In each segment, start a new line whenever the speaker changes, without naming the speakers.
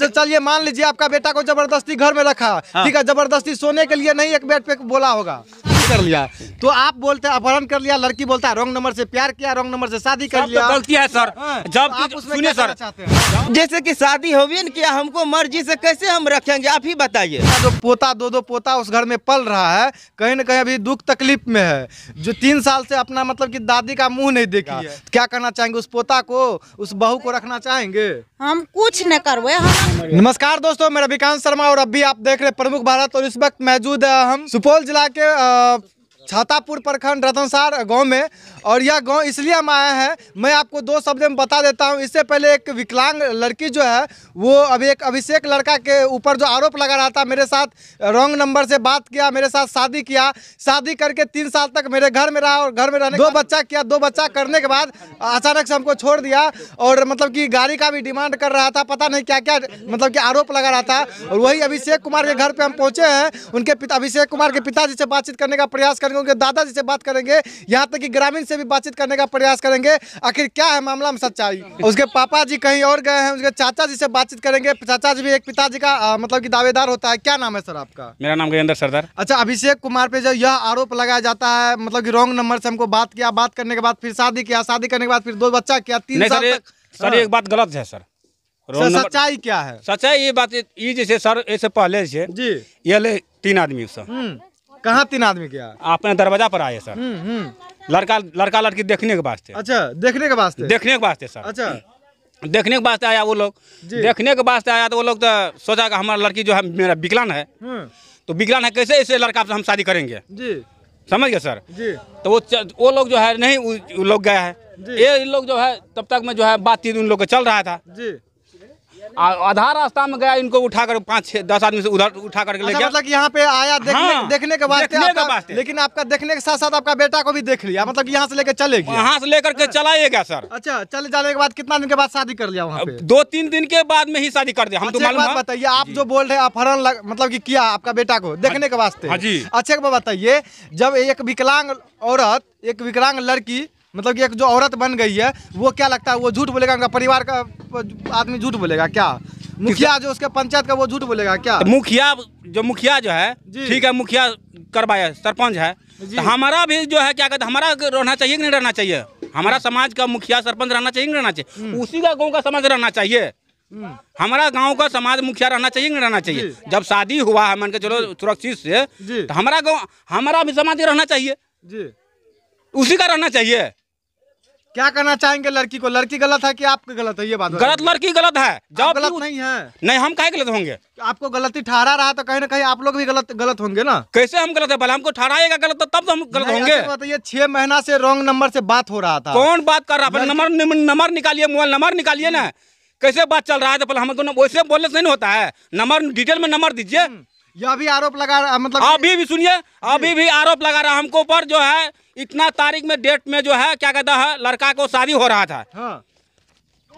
तो चलिए मान लीजिए आपका बेटा को जबरदस्ती घर में रखा हाँ। ठीक है जबरदस्ती सोने के लिए नहीं एक बेड पे बोला होगा कर लिया तो आप बोलते हैं अपहरण कर लिया लड़की बोलता है रॉन्ग नंबर से प्यार किया रॉन्ग नंबर से शादी
कर तो लिया गलती
है सर हाँ, तो जब आप सुनिए सर
जैसे कि शादी हो भी किया हमको मर्जी से कैसे हम रखेंगे आप ही बताइए जो पोता दो दो पोता उस घर में पल रहा है कहीं ना कहीं अभी दुख तकलीफ में है जो तीन साल से अपना मतलब की दादी का मुँह नहीं देखा क्या करना चाहेंगे उस पोता को उस बहू को रखना चाहेंगे हम कुछ न करवे नमस्कार दोस्तों मेरा विकास शर्मा और अभी आप देख रहे प्रमुख भारत और इस वक्त मौजूद है हम सुपौल जिला के छातापुर प्रखंड रतनसार गांव में और यह गांव इसलिए हम आए हैं मैं आपको दो शब्द में बता देता हूं इससे पहले एक विकलांग लड़की जो है वो अभी एक अभिषेक लड़का के ऊपर जो आरोप लगा रहा था मेरे साथ रॉन्ग नंबर से बात किया मेरे साथ शादी किया शादी करके तीन साल तक मेरे घर में रहा और घर में रहने दो बच्चा किया दो बच्चा करने के बाद अचानक से हमको छोड़ दिया और मतलब कि गाड़ी का भी डिमांड कर रहा था पता नहीं क्या क्या मतलब कि आरोप लगा रहा था और वही अभिषेक कुमार के घर पर हम पहुँचे हैं उनके पिता अभिषेक कुमार के पिताजी से बातचीत करने का प्रयास करेंगे उनके दादा जी से बात करेंगे यहाँ तक कि ग्रामीण से भी बातचीत करने का प्रयास करेंगे आखिर क्या है मामला में सच्चाई उसके पापा जी कहीं और गए हैं उसके चाचा जी से बातचीत करेंगे चाचा जी भी एक पिताजी का मतलब की दावेदार होता है क्या नाम है सर आपका
मेरा नाम गजेंद्र सरदार
अच्छा अभिषेक कुमार पे जो यह आरोप लगाया जाता है मतलब की रॉन्ग नंबर से हमको बात किया बात करने के बाद फिर शादी किया शादी करने के बाद फिर दो बच्चा किया तीन साल तक सर हाँ। एक
बात गलत है सर सच्चाई क्या है सच्चाई ये बात ये जैसे सर ऐसे पहले से जी ये तीन आदमी सर
हम्म। कहाँ तीन आदमी गया
आपने दरवाजा पर आए सर
हम्म, हम्म।
लड़का लड़का लड़की देखने के वास्ते अच्छा देखने के वास्ते देखने के वास्ते सर अच्छा देखने के वास्ते आया वो लोग देखने के वास्ते आया तो वो लोग तो सोचा कि हमारा लड़की जो है मेरा विकलांग है हम्म। तो विकलांग है कैसे ऐसे लड़का से हम शादी करेंगे जी समझ गए सर जी तो वो वो लोग जो है नहीं लोग गया है ये लोग जो है तब तक में जो है बातचीत उन लोग का चल रहा था जी आधा रास्ता में गया इनको उठा कर पाँच दस आदमी से उधर उठा कर अच्छा, ले गया मतलब यहाँ पे आया देखने हाँ, देखने के बाद
लेकिन आपका देखने के साथ साथ आपका बेटा को भी देख लिया मतलब यहाँ से लेकर चले गए यहाँ से
लेकर के हाँ। चला सर अच्छा
चले जाने के बाद कितना दिन के बाद शादी कर लिया वहाँ दो तीन दिन के बाद में ही शादी कर दिया हम तो बताइए आप जो बोल रहे अपहरण मतलब की किया आपका बेटा को हाँ देखने के वास्ते हाँ अच्छा एक बात बताइए जब एक विकलांग औरत एक विकलांग लड़की मतलब कि एक जो औरत बन गई है वो क्या लगता है वो झूठ बोलेगा उनका परिवार का आदमी झूठ बोलेगा क्या मुखिया जो उसके पंचायत का वो झूठ बोलेगा क्या तो मुखिया
जो मुखिया जो है ठीक है मुखिया करवाया सरपंच है तो हमारा भी जो है क्या कहते हमारा रहना चाहिए कि नहीं रहना चाहिए हमारा समाज का मुखिया सरपंच रहना चाहिए रहना चाहिए हम्म। उसी का गाँव का समाज रहना चाहिए हम्म। हमारा गांव का समाज मुखिया रहना चाहिए नहीं रहना चाहिए जब शादी हुआ है मान के चलो सुरक्षित से तो हमारा गांव हमारा भी समाज रहना चाहिए जी उसी का रहना चाहिए क्या कहना चाहेंगे लड़की को लड़की गलत है कि आपके गलत है ये बात गलत लड़की गलत है जब गलत नहीं है नहीं हम कहीं गलत होंगे
आपको गलती ठहरा रहा तो कहीं ना कहीं आप लोग भी गलत गलत होंगे ना
कैसे हम गलत है भले हमको ठहराएगा गलत तो तब तो हम गलत अच्छा होंगे तो बताइए छह महीना से रॉन्ग नंबर से बात हो रहा था कौन बात कर रहा नंबर नंबर निकालिए मोबाइल नंबर निकालिए ना कैसे बात चल रहा है तो पहले हम वैसे बोलने से नहीं होता है नंबर डिटेल में नंबर दीजिए हम्म। यह
भी आरोप लगा रहा
मतलब अभी भी सुनिए अभी भी आरोप लगा रहा हमको पर जो है इतना तारीख में डेट में जो है क्या कहता है लड़का को शादी हो रहा था हाँ।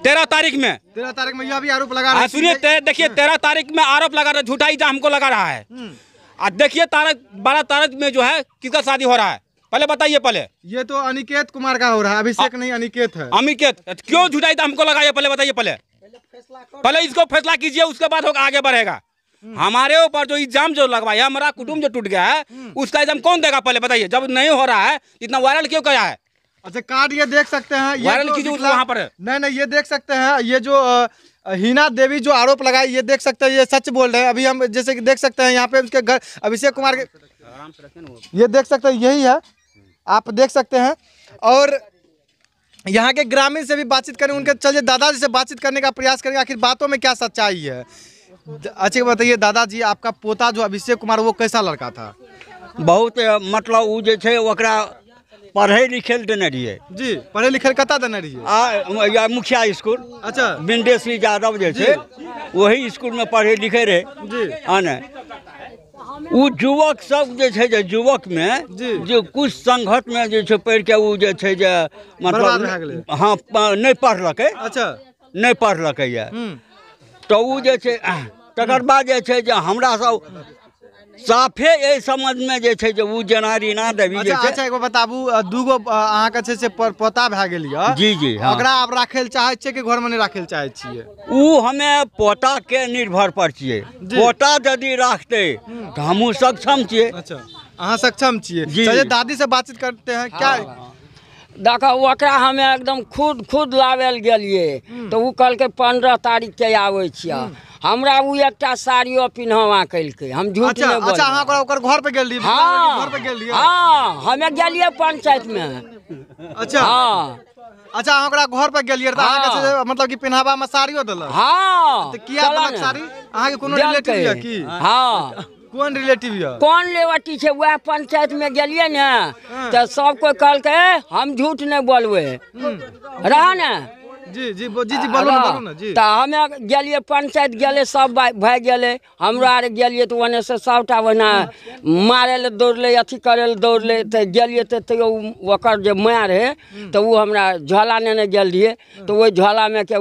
तेरह तारीख में
तेरह तारीख में यह भी आरोप लगा रहा हाँ, है सुनिए
देखिए हाँ। तेरह तारीख में आरोप लगा रहा झूठा इजा हमको लगा रहा है
और हम्म।
देखिए तारीख बारह तारीख में जो है किसका शादी हो रहा है पहले बताइए पहले ये तो अनिकेत कुमार का हो रहा है अभिषेक नहीं अनिकेत है अनिकेत क्यों झूठा इजा हमको लगाइए पहले बताइए पहले पहले इसको फैसला कीजिए उसके बाद आगे बढ़ेगा हम्म। हमारे ऊपर जो एग्जाम जो लगवा है हमारा कुटुंब जो टूट गया है हम्म। उसका एग्जाम कौन देगा पहले बताइए जब नहीं हो रहा है इतना वायरल क्यों किया है अच्छा कार्ड ये देख सकते
हैं वायरल कीजिए वहाँ पर नहीं नहीं ये देख सकते हैं ये जो हीना देवी जो आरोप लगाए ये देख सकते हैं ये सच बोल रहे हैं अभी हम जैसे कि देख सकते हैं यहाँ पे उसके घर अभिषेक कुमार के ये देख सकते हैं यही है आप देख सकते हैं और यहाँ के ग्रामीण से भी बातचीत करें उनके चलिए दादाजी से बातचीत करने का प्रयास करेंगे आखिर बातों में क्या सच्चाई है अच्छी बताइए दादाजी आपका पोता जो अभिषेक कुमार वो कैसा लड़का था
बहुत मतलब वो जे छै पढ़े लिखे ले देने रहिए जी पढ़े लिखे कता देने रहिए आ मुखिया स्कूल अच्छा बिंदेश्वरी यादव जे वही स्कूल में पढ़े लिखे रहे जी हाँ वो युवक सब जे छै युवक में जो कुछ संघट में जे छै पढ़ के वो जे छै जे मतलब हाँ नहीं पढ़लक अच्छा नहीं पढ़लक ये हम्म। तो तकर बाद जे हमरा सब साफे एहि समझमे जे छै जे ओ जेना रीना देवी जे अच्छा, अच्छा
एगो बताबू दूगो अहाँके छै से पोता भए गेल यऽ जी जी हाँ। ओकरा आप राखै चाहे चाहै छियै कि घरमे नहि राखै लए चाहै छियै हमें
पोता के
निर्भर पर छियै पोता यदि राखतै तो हमहूँ सक्षम छियै अच्छा अहाँ सक्षम छिए
दादी से बातचीत करते हैं क्या हाँ। देखो ओकरा हमे एकदम खुद खुद लाबल गलिए हम्म। तो उ कल के पंद्रह तारीख के आवे हम्म। हमरा वो एक साड़ियो पिन्हवा कलकै हम झूठ अच्छा, नहीं अच्छा हां ओकर घर पे गेल हाँ, घर पे गेल रही हां हमे पंचायत में
अच्छा हाँ
अच्छा हम ओकरा घर पर गलिए त मतलब कि पिन्हवा में साड़ियों देलक हाँ तो किया साड़ी अहाँ के कोनो रिलेटिव या की हाँ
कौन रिलेटिव है कौन लेवटी छे वह पंचायत में गेलिए ने हाँ। तो सब कोई कहल के हम झूठ नहीं बोलबे हम्म। रहा ना हाँ, हमें पंचायत गेलिए सब भाई गेलिए हमरा आर तो वने से सबटा वना मारे ले दौड़ले अथी करे दौड़े तो गेलिए तो तैयो रहे तो वो हमरा झोला लेने गल रही तो वो झोला में के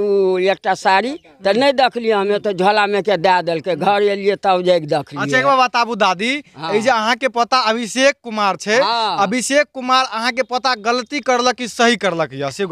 एक साड़ी तो नहीं देखलिए हमें तो झोला में के दे दिलकै घर एलिए तब जाके देखलिए अच्छा बताबू दादी ये हाँ। अहाँ के पता
अभिषेक कुमार छे हाँ। अभिषेक कुमार अहाँ के पता गलती करलक कि सही करलक ये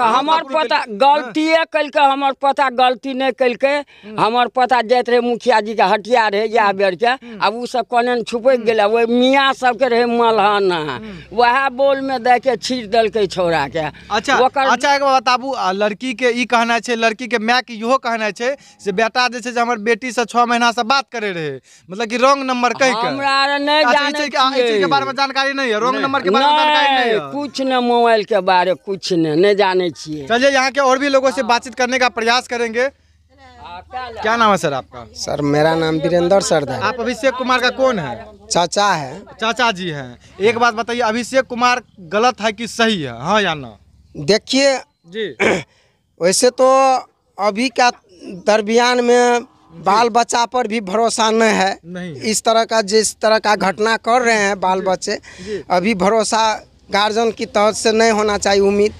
हमार पता गलती कल के हमर पता गलती नहीं कल के हमर पता जाते रहे मुखिया जी के हटिया रहे जा हम्म। बेर के अब हम्म। उस सब कोने छुपक गए वो मियाँ सबके रहे मलहन वह बोल में दे के छीट दलक छोड़ा के अच्छा अच्छा एक बताबू लड़की के ई कहना है लड़की के माय के इहो कहना है से बेटा जे
हमर बेटी से छः महीना से बात करे रहे मतलब कि रॉन्ग नंबर कह के हमरा
अरे नहीं जाने के बारे में जानकारी नहीं है रॉन्ग नंबर के बारे में जानकारी नहीं है कुछ न मोबाइल के बारे कुछ नहीं जाने छिए चलिए यहाँ के और भी लोगों से हाँ। बातचीत करने का प्रयास करेंगे क्या नाम
है सर आपका सर मेरा नाम वीरेंद्र सर है आप अभिषेक कुमार का कौन है चाचा है चाचा जी हैं एक बात बताइए अभिषेक कुमार गलत है कि सही है हाँ या ना देखिए जी वैसे तो अभी का दरमियान में बाल बच्चा पर भी भरोसा नहीं है नहीं। इस तरह का जिस तरह का घटना कर रहे हैं बाल बच्चे अभी भरोसा गार्जियन की तरफ से नहीं होना चाहिए उम्मीद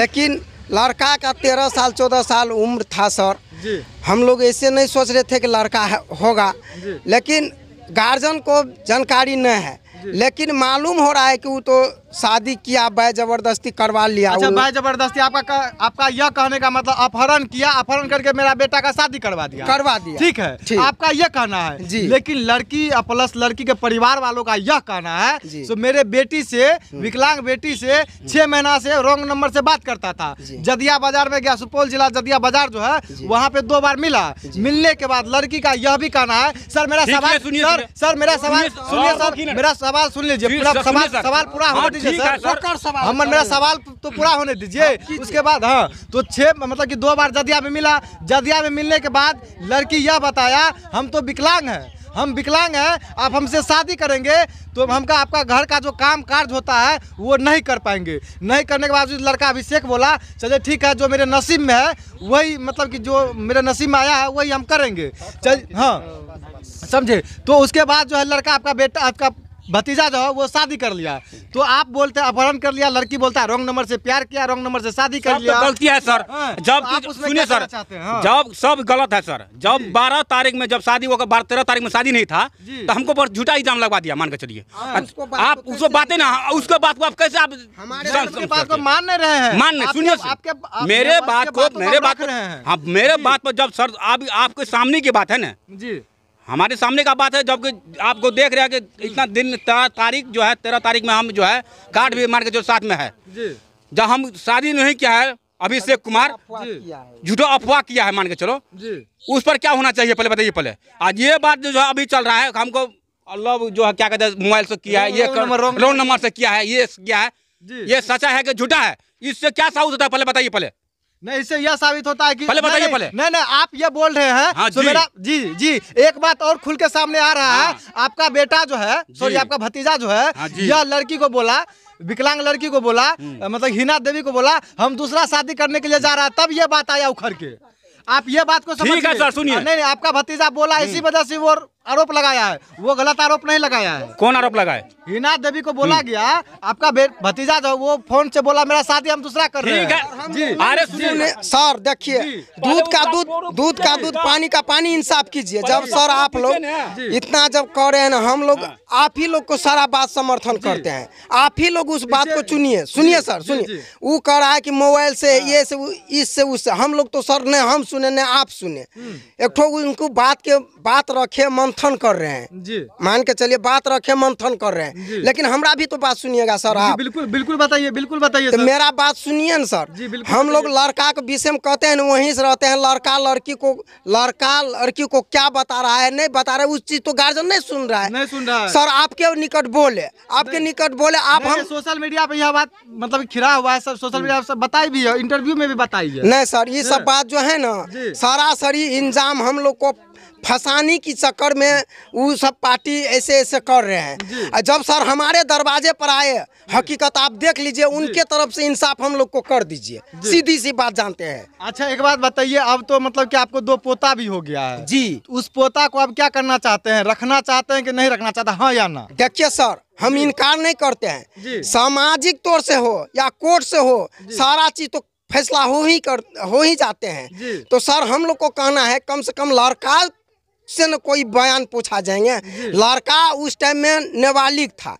लेकिन लड़का का तेरह साल चौदह साल उम्र था सर जी। हम लोग ऐसे नहीं सोच रहे थे कि लड़का होगा लेकिन गार्जियन को जानकारी नहीं है लेकिन मालूम हो रहा है कि वो तो शादी किया बाय जबरदस्ती करवा लिया अच्छा बाय जबरदस्ती आपका आपका यह कहने का मतलब अपहरण किया अपहरण करके मेरा बेटा का शादी करवा दिया करवा दिया ठीक है ठीक। आपका यह कहना है जी लेकिन लड़की प्लस लड़की के परिवार वालों का यह कहना है तो मेरे बेटी से हम्म। विकलांग बेटी से छह महीना से रॉन्ग नंबर से बात करता था जदिया बाजार में गया सुपौल जिला जदिया बाजार जो है वहाँ पे दो बार मिला मिलने के बाद लड़की का यह भी कहना है सर मेरा सवाल सुनिए सर मेरा सवाल सुनिए सर मेरा सवाल सुन लीजिए सवाल पूरा हाँ, हो ठीक मेरा सवाल तो पूरा होने दीजिए उसके बाद हाँ तो छः मतलब कि दो बार जदिया में मिला जदिया में मिलने के बाद लड़की यह बताया हम तो विकलांग हैं हम विकलांग हैं आप हमसे शादी करेंगे तो हमका आपका घर का जो काम कार्य होता है वो नहीं कर पाएंगे नहीं करने के बावजूद लड़का अभिषेक बोला चलिए ठीक है जो मेरे नसीब में है वही मतलब कि जो मेरे नसीब में आया है वही हम करेंगे चल हाँ समझे तो उसके बाद जो है लड़का आपका बेटा आपका भतीजा जो वो शादी कर लिया तो आप बोलते हैं अपहरण कर लिया लड़की बोलता है रॉन्ग नंबर से प्यार किया रॉन्ग नंबर से शादी कर तो लिया तो गलती है
सर हाँ, तो जब आप सुनिए सर हाँ। जब सब गलत है सर जब बारह तारीख में जब शादी होकर बारह तेरह तारीख में शादी नहीं था तो हमको पर झूठा इल्जाम लगवा दिया मान के चलिए हाँ, आप उसको बातें ना उसके बात को आप कैसे आप
मान नहीं रहे हैं मान नहीं सुनिए मेरे बात को तो मेरे
बात हाँ मेरे बात पर जब सर आपके सामने की बात है ना जी हमारे सामने का बात है जबकि आपको देख रहे हैं कि इतना दिन तेरह तारीख जो है तेरह तारीख में हम जो है कार्ड भी मार के जो साथ में है
जब
हम शादी नहीं किया है अभिषेक कुमार झूठो अफवाह किया है मान के चलो उस पर क्या होना चाहिए पहले बताइए पहले आज ये बात जो है अभी चल रहा है हमको अल्लाह जो है क्या कहते हैं मोबाइल से किया है ये रोल नंबर से किया है ये किया है ये सचा है कि झूठा है इससे क्या साउथ होता है पहले बताइए पहले
नहीं इससे यह साबित होता है कि पहले बताइए पहले नहीं नहीं आप ये बोल रहे हैं हाँ, जी। मेरा जी जी एक बात और खुल के सामने आ रहा हाँ, है आपका बेटा जो है सॉरी आपका भतीजा जो है हाँ, यह लड़की को बोला विकलांग लड़की को बोला हम्म। मतलब हिना देवी को बोला हम दूसरा शादी करने के लिए जा रहा है तब ये बात आया उखड़ के आप ये बात को समझिए सुनिए हाँ, नहीं नहीं आपका भतीजा बोला हम्म। इसी वजह से वो आरोप लगाया है वो गलत आरोप नहीं लगाया है
कौन आरोप लगाया
हिना देवी को बोला हम्म। गया आपका भतीजा जो वो फोन से बोला मेरा शादी हम दूसरा कर रहे हैं हाँ सर देखिए दूध का दूध दूध का दूध पानी का पानी इंसाफ कीजिए जब सर आप लोग इतना जब कह रहे हैं हम लोग हाँ। आप ही लोग को सारा बात समर्थन करते हैं आप ही लोग उस बात को चुनिए सुनिए सर सुनिए वो कह रहा है की मोबाइल से हाँ। ये से इससे उससे हम लोग तो सर ने हम सुने न आप सुने हम्म। एक उनको बात के बात रखे मन मंथन कर रहे हैं जी मान के चलिए बात रखे मंथन कर रहे हैं लेकिन हमारा भी तो बात सुनिएगा सर आप बिल्कुल बिल्कुल बताइए बिल्कुल बताइए तो मेरा बात सुनिए ना सर हम लोग लड़का के विषय में कहते हैं वहीं से रहते हैं लड़का लड़की को लड़का लड़की को क्या बता रहा है नहीं बता रहा है उस चीज तो गार्जियन नहीं सुन रहा है नहीं सुन रहा है सर आपके निकट बोले आपके निकट बोले आप हम सोशल मीडिया पे यह बात मतलब खिरा हुआ है सर सोशल मीडिया सब बताई भी है इंटरव्यू में भी बताइए नहीं सर ये सब बात जो है ना सरासरी इंजाम हम लोग को फसानी की चक्कर में वो सब पार्टी ऐसे ऐसे कर रहे हैं जब सर हमारे दरवाजे पर आए हकीकत आप देख लीजिए उनके तरफ से इंसाफ हम लोग को कर दीजिए सीधी सी बात जानते हैं अच्छा एक बात बताइए अब तो मतलब कि आपको दो पोता भी हो गया है जी तो उस पोता को अब क्या करना चाहते हैं रखना चाहते हैं कि नहीं रखना चाहते हाँ या ना देखिए सर हम इनकार नहीं करते हैं सामाजिक तौर से हो या कोर्ट से हो सारा चीज तो फैसला हो ही कर हो ही जाते हैं तो सर हम लोग को कहना है कम से कम लड़का से न कोई बयान पूछा जाएंगे लड़का उस टाइम में नाबालिग था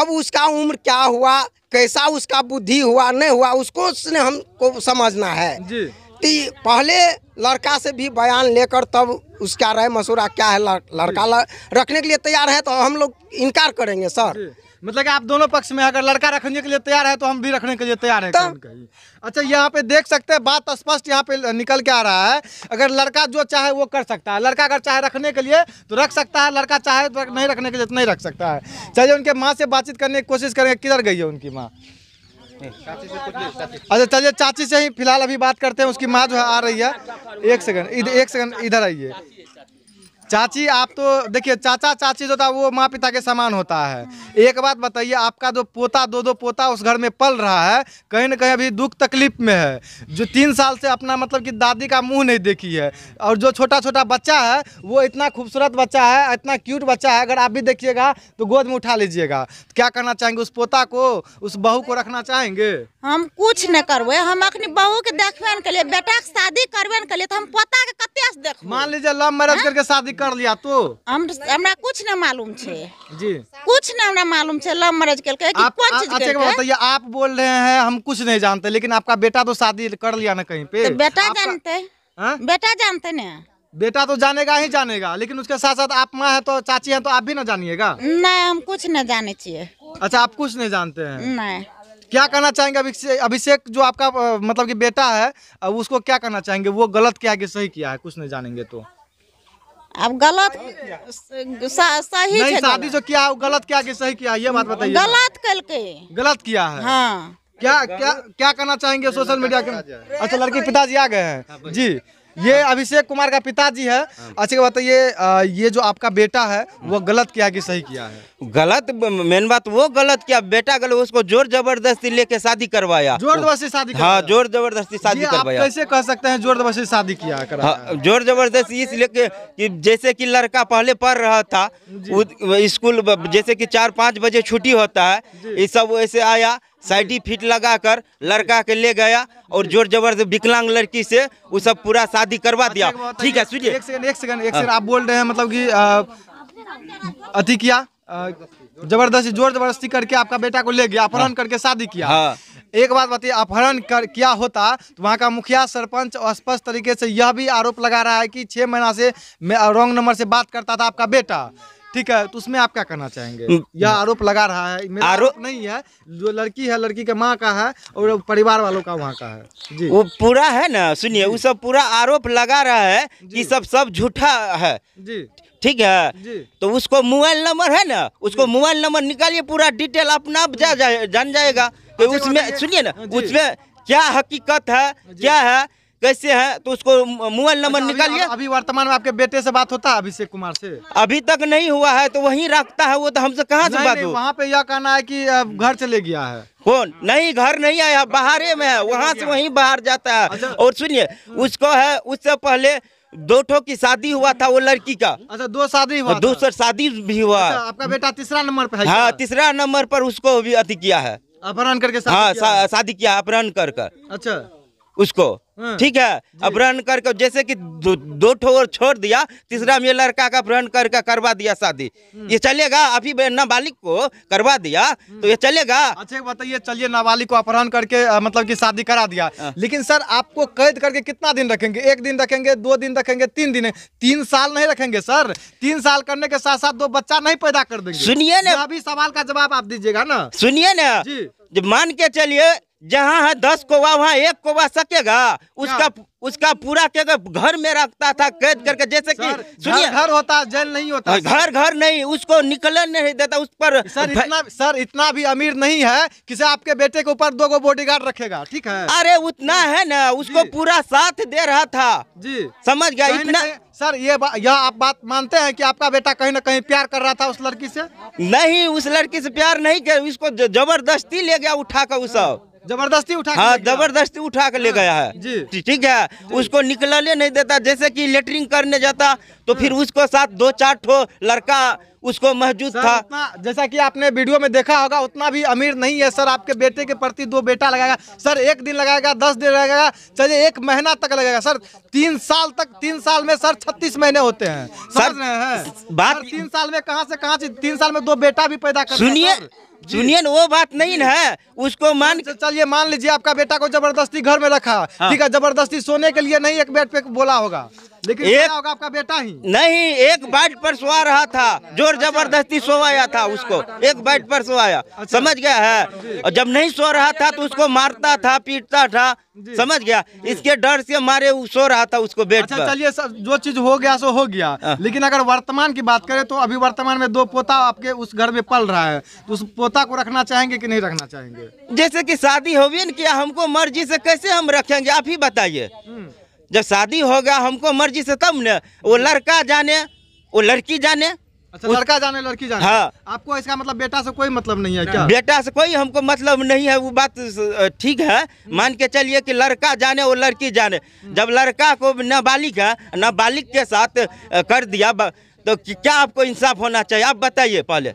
अब उसका उम्र क्या हुआ कैसा उसका बुद्धि हुआ नहीं हुआ उसको उसने हमको समझना है ती तो पहले लड़का से भी बयान लेकर तब उसका राय मशूरा क्या है लड़का रखने के लिए तैयार है तो हम लोग इनकार करेंगे सर मतलब आप दोनों पक्ष में अगर लड़का रखने के लिए तैयार है तो हम भी रखने के लिए तैयार है
अच्छा
यहाँ पे देख सकते हैं बात स्पष्ट यहाँ पे निकल के आ रहा है अगर लड़का जो चाहे वो कर सकता है लड़का अगर चाहे रखने के लिए तो रख सकता है लड़का चाहे तो नहीं रखने के लिए तो नहीं रख सकता है चलिए उनके माँ से बातचीत करने की कोशिश करेंगे किधर गई है उनकी माँ अच्छा चलिए चाची से ही फिलहाल अभी बात करते हैं उसकी माँ जो है आ रही है एक सेकंड इधर एक सेकंड इधर आइए चाची आप तो देखिए चाचा चाची जो था वो माँ पिता के समान होता है हाँ। एक बात बताइए आपका जो पोता दो दो पोता उस घर में पल रहा है कहीं ना कहीं अभी दुख तकलीफ में है जो तीन साल से अपना मतलब कि दादी का मुंह नहीं देखी है और जो छोटा छोटा बच्चा है वो इतना खूबसूरत बच्चा है इतना क्यूट बच्चा है अगर आप भी देखिएगा तो गोद में उठा लीजिएगा तो क्या करना चाहेंगे उस पोता को उस बहू को रखना चाहेंगे
हम कुछ न करवे हम अपनी बहू के देखने के लिए बेटा शादी करवे के लिए तो हम पोता के कते देख मान
लीजिए लव मैरिज हाँ। करके शादी कर लिया तो
हम हमरा कुछ ना मालूम छे जी कुछ ना हमरा मालूम छे लव मैरिज कल के आप, कौन चीज अच्छा, बात बताइए
आप बोल रहे हैं हम कुछ नहीं जानते लेकिन आपका बेटा तो शादी कर लिया ना कहीं पे तो बेटा जानते हैं हाँ? बेटा जानते ना बेटा तो जानेगा ही जानेगा लेकिन उसके साथ साथ आप माँ है तो चाची है तो आप भी ना जानिएगा नहीं हम कुछ न जाने चाहिए अच्छा आप कुछ नहीं जानते हैं नहीं क्या कहना चाहेंगे अभिषेक जो आपका मतलब कि बेटा है उसको क्या कहना चाहेंगे वो गलत किया है कि सही किया है कुछ नहीं जानेंगे तो अब गलत
सही नहीं शादी जो
किया वो गलत किया कि सही किया ये बात बताइए गलत कल के गलत किया है हाँ क्या क्या क्या कहना चाहेंगे सोशल मीडिया के अच्छा लड़की पिताजी आ गए हैं जी ये अभिषेक कुमार का पिताजी है हाँ। अच्छा बताइए ये जो आपका बेटा है वो गलत किया कि सही
किया है गलत मेन बात वो गलत किया बेटा गलत उसको जोर जबरदस्ती लेके शादी करवाया हाँ, जोर जबरदस्ती शादी हाँ जोर जबरदस्ती शादी करवाया कैसे
कह सकते हैं जोर जबरदस्ती शादी किया हाँ,
जोर जबरदस्ती इसलिए कि जैसे कि लड़का पहले पढ़ रहा था स्कूल जैसे कि चार पाँच बजे छुट्टी होता है ये सब ऐसे आया लगा लगाकर लड़का के ले गया और जोर जबरदस्त विकलांग लड़की से वो सब पूरा शादी करवा अच्छा, दिया ठीक है सुनिए
एक सेकंड एक सेकंड एक हाँ। सेकंड आप बोल रहे हैं मतलब कि अति किया जबरदस्ती जोर जबरदस्ती करके आपका बेटा को ले गया अपहरण हाँ। करके शादी किया हाँ। एक बात बताइए अपहरण कर किया होता तो वहाँ का मुखिया सरपंच स्पष्ट तरीके से यह भी आरोप लगा रहा है कि छः महीना से मैं रॉन्ग नंबर से बात करता था आपका बेटा ठीक है तो उसमें आप क्या कहना चाहेंगे यह आरोप लगा रहा है आरोप नहीं है जो लड़की है लड़की के माँ का है और परिवार वालों का वहाँ का है
जी वो पूरा है ना सुनिए वो सब पूरा आरोप लगा रहा है कि सब सब झूठा है जी ठीक है तो उसको मोबाइल नंबर है ना उसको मोबाइल नंबर निकालिए पूरा डिटेल अपना आप जा, जा, जान जाएगा कि हाँ तो उसमें सुनिए ना हाँ उसमें क्या हकीकत है हाँ क्या है कैसे है तो उसको मोबाइल अच्छा, नंबर निकालिए अभी वर्तमान में आपके बेटे
से बात होता है अभिषेक कुमार से
अभी तक नहीं हुआ है तो वहीं रखता है वो तो हमसे कहाँ से बात हो वहाँ पे यह कहना है कि घर चले गया है कौन नहीं घर नहीं आया बाहर में है वहाँ से वहीं बाहर जाता है अच्छा। और सुनिए उसको है उससे पहले दो ठो की शादी हुआ था वो लड़की का
अच्छा दो शादी हुआ
दूसरा शादी भी हुआ अच्छा, आपका बेटा तीसरा नंबर पर है हाँ तीसरा नंबर पर उसको भी अति किया है अपहरण करके हाँ शादी किया अपहरण कर कर अच्छा उसको हाँ। ठीक है अपहरण करके जैसे कि दो, ठोर छोड़ दिया तीसरा में लड़का का अपहरण करके करवा दिया शादी हम्म। ये चलेगा अभी नाबालिग को
करवा दिया तो ये हम्म। चलेगा अच्छा बताइए चलिए नाबालिग को अपहरण करके मतलब कि शादी करा दिया हाँ। लेकिन सर आपको कैद करके कितना दिन रखेंगे एक दिन रखेंगे दो दिन रखेंगे तीन दिन तीन साल नहीं रखेंगे सर तीन साल करने के साथ साथ दो बच्चा नहीं पैदा कर देंगे सुनिए ना अभी सवाल का जवाब आप दीजिएगा ना सुनिए ना मान के चलिए जहाँ है दस कोवा वहाँ एक
कोवा सकेगा उसका उसका पूरा के घर में रखता था कैद करके जैसे कि
सुनिए घर होता जेल नहीं होता घर घर नहीं उसको निकलने नहीं देता उस पर सर इतना सर इतना भी अमीर नहीं है कि आपके बेटे के ऊपर दो गो बॉडीगार्ड रखेगा ठीक है अरे उतना है ना उसको पूरा साथ दे रहा था जी समझ गया इतना सर ये यह आप बात मानते हैं कि आपका बेटा कहीं ना कहीं प्यार कर रहा था उस लड़की से नहीं उस लड़की से
प्यार नहीं कर उसको जबरदस्ती ले गया उठा कर उस जबरदस्ती उठा हाँ जबरदस्ती उठा के ले हाँ। गया है ठीक है उसको निकलने नहीं देता जैसे कि लेटरिंग करने जाता
तो फिर हाँ। उसको साथ दो चार ठो लड़का उसको मौजूद था जैसा कि आपने वीडियो में देखा होगा उतना भी अमीर नहीं है सर आपके बेटे के प्रति दो बेटा लगाएगा सर एक दिन लगाएगा दस दिन लगाएगा चलिए एक महीना तक लगाएगा सर तीन साल तक तीन साल में सर छत्तीस महीने होते हैं सर, सर बात सर, तीन साल में कहा से कहा तीन साल में दो बेटा भी पैदा कर सुनिए सुनिए ना वो बात नहीं ना है उसको मान हाँ, चलिए मान लीजिए आपका बेटा को जबरदस्ती घर में रखा हाँ। ठीक है जबरदस्ती सोने के लिए नहीं एक बेड पे बोला होगा लेकिन एक होगा आपका बेटा ही
नहीं एक बाइट पर सोआ रहा था जोर अच्छा। जबरदस्ती सोवाया था उसको एक बाइट पर सोवाया अच्छा। समझ गया है और जब नहीं सो रहा था तो उसको मारता था पीटता था
समझ गया इसके डर से मारे सो रहा था उसको बेट अच्छा, चलिए जो चीज हो गया सो हो गया हाँ। लेकिन अगर वर्तमान की बात करें तो अभी वर्तमान में दो पोता आपके उस घर में पल रहा है तो उस पोता को रखना चाहेंगे कि नहीं रखना
चाहेंगे
जैसे कि शादी हो गई ना क्या हमको मर्जी से कैसे
हम रखेंगे आप ही बताइए हम्म। जब शादी होगा हमको मर्जी से तब न वो अच्छा। लड़का जाने वो लड़की जाने अच्छा लड़का जाने लड़की जाने हाँ आपको इसका मतलब बेटा से कोई
मतलब नहीं है क्या बेटा
से कोई हमको मतलब नहीं है वो बात ठीक है हम्म। मान के चलिए कि लड़का जाने और लड़की जाने हम्म। जब लड़का को नाबालिग है नाबालिग के साथ कर दिया तो क्या आपको इंसाफ होना चाहिए आप बताइए पहले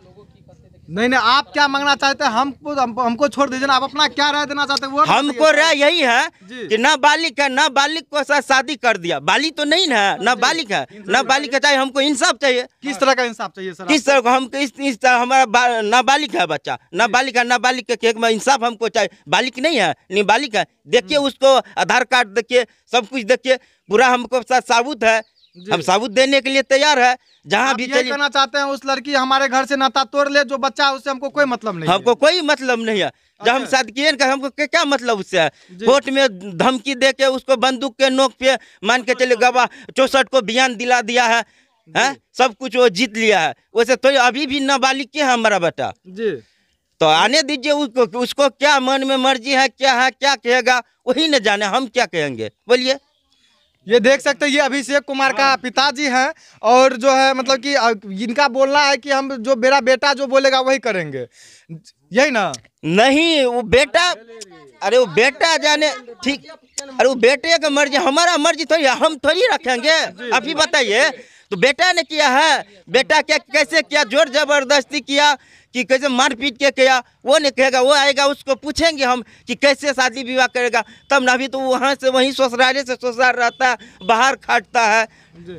नहीं नहीं आप क्या मांगना चाहते हैं हम, हम हमको छोड़ दीजिए आप अपना क्या राय देना चाहते हैं वो हमको राय यही है कि
ना बालिक है ना बालिक को साथ शादी कर दिया बालिक तो नहीं ना है ना बालिक है ना बालिक का चाहिए हमको इंसाफ चाहिए किस तरह का इंसाफ चाहिए सर किस तरह का हम इस, इस तरह हमारा बालिक है बच्चा बालिक है बालिक के केक में इंसाफ हमको चाहिए बालिक नहीं है बालिक है देखिए हम्म। उसको आधार कार्ड देखिए सब कुछ देखिए पूरा हमको साबुत है हम सबूत देने के लिए तैयार है जहाँ भी कहना
चाहते हैं उस लड़की हमारे घर से नाता तोड़ ले जो बच्चा उससे हमको कोई
मतलब नहीं हमको कोई मतलब नहीं है जब हम अच्छा। शायद कर हमको क्या मतलब उससे है कोर्ट में धमकी दे के उसको बंदूक के नोक पे मान के चले गवाह चौसठ को बयान दिला दिया है है सब कुछ वो जीत लिया है वैसे तो अभी भी नाबालिग के है हमारा बेटा जी तो आने दीजिए उसको उसको क्या मन में मर्जी है क्या है क्या कहेगा वही न
जाने हम क्या कहेंगे बोलिए ये देख सकते हैं ये अभिषेक कुमार का हाँ। पिताजी हैं और जो है मतलब कि इनका बोलना है कि हम जो मेरा बेटा जो बोलेगा वही करेंगे यही ना नहीं वो बेटा अरे वो बेटा जाने ठीक
अरे वो बेटे का मर्जी हमारा मर्जी थोड़ी हम थोड़ी रखेंगे अभी बताइए तो बेटा ने किया है बेटा क्या कैसे किया जोर जबरदस्ती किया कि कैसे मारपीट के किया वो नहीं कहेगा वो आएगा उसको पूछेंगे हम कि कैसे शादी विवाह करेगा तब ना भी तो वहाँ से वहीं ससुराले से ससुराल रहता है बाहर खाटता है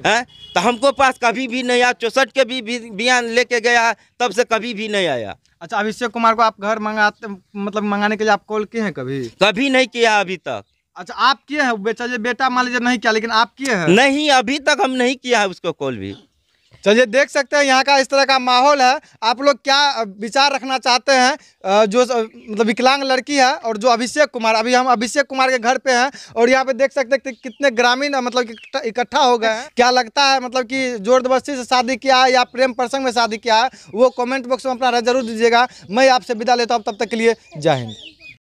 हैं तो हमको पास कभी भी नहीं आया चौसठ के भी बयान लेके गया है तब से कभी भी नहीं आया
अच्छा अभिषेक कुमार को आप घर मंगाते मतलब मंगाने के लिए आप कॉल किए हैं कभी कभी नहीं किया अभी तक अच्छा आप किए हैं बेचा जी बेटा मान लीजिए नहीं किया लेकिन आप किए हैं नहीं अभी तक हम नहीं किया है उसको कॉल भी चलिए देख सकते हैं यहाँ का इस तरह का माहौल है आप लोग क्या विचार रखना चाहते हैं जो मतलब विकलांग लड़की है और जो अभिषेक कुमार अभी हम अभिषेक कुमार के घर पे हैं और यहाँ पे देख सकते हैं कितने ग्रामीण मतलब इकट्ठा हो गए हैं क्या लगता है मतलब कि जोरदबस्ती से शादी किया है या प्रेम प्रसंग में शादी किया है वो कॉमेंट बॉक्स में अपना जरूर दीजिएगा मैं आपसे विदा लेता हूँ तब तक के लिए जय हिंद